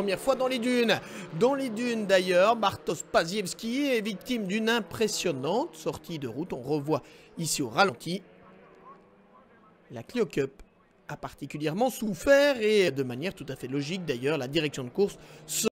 première fois dans les dunes. Dans les dunes d'ailleurs, Bartosz Paziewski est victime d'une impressionnante sortie de route. On revoit ici au ralenti. La Clio Cup a particulièrement souffert et de manière tout à fait logique d'ailleurs, la direction de course